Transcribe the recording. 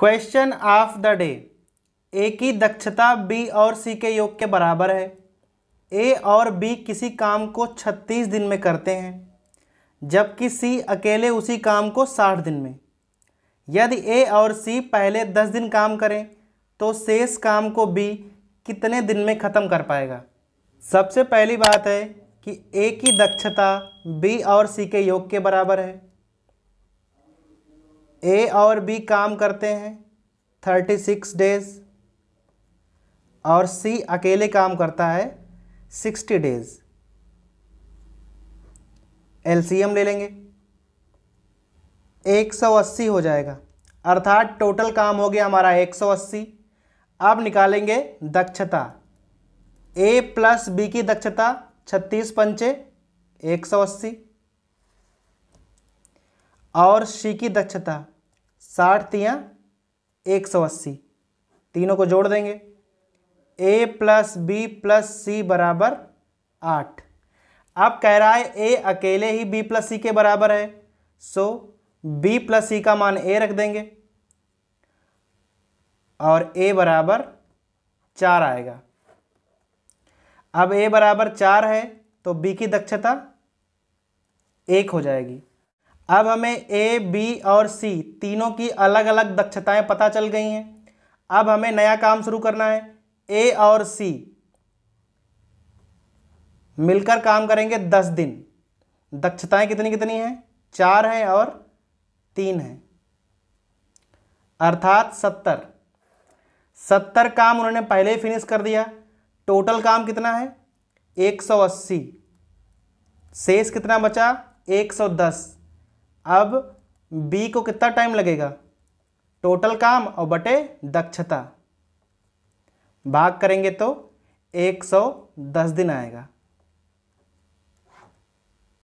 question of the day A की दक्षता B और सी के योग के बराबर है ए और बी किसी काम को 36 दिन में करते हैं जबकि सी अकेले उसी काम को 60 दिन में यदि ए और सी पहले 10 दिन काम करें तो शेष काम को बी कितने दिन में ख़त्म कर पाएगा सबसे पहली बात है कि ए की दक्षता बी और सी के योग के बराबर है ए और बी काम करते हैं थर्टी सिक्स डेज और सी अकेले काम करता है सिक्सटी डेज एलसीएम ले लेंगे एक सौ अस्सी हो जाएगा अर्थात टोटल काम हो गया हमारा एक सौ अस्सी अब निकालेंगे दक्षता ए प्लस बी की दक्षता छत्तीस पंचे एक सौ अस्सी और सी की दक्षता साठ तिया एक सौ अस्सी तीनों को जोड़ देंगे A plus B plus C बराबर आठ अब कह रहा है ए अकेले ही बी प्लस सी के बराबर है सो बी प्लस सी का मान ए रख देंगे और ए बराबर चार आएगा अब ए बराबर चार है तो बी की दक्षता एक हो जाएगी अब हमें ए बी और सी तीनों की अलग अलग दक्षताएं पता चल गई हैं अब हमें नया काम शुरू करना है ए और सी मिलकर काम करेंगे दस दिन दक्षताएं कितनी कितनी हैं चार हैं और तीन हैं अर्थात सत्तर सत्तर काम उन्होंने पहले ही फिनिश कर दिया टोटल काम कितना है एक सौ अस्सी शेष कितना बचा एक सौ दस अब बी को कितना टाइम लगेगा टोटल काम और बटे दक्षता भाग करेंगे तो 110 दिन आएगा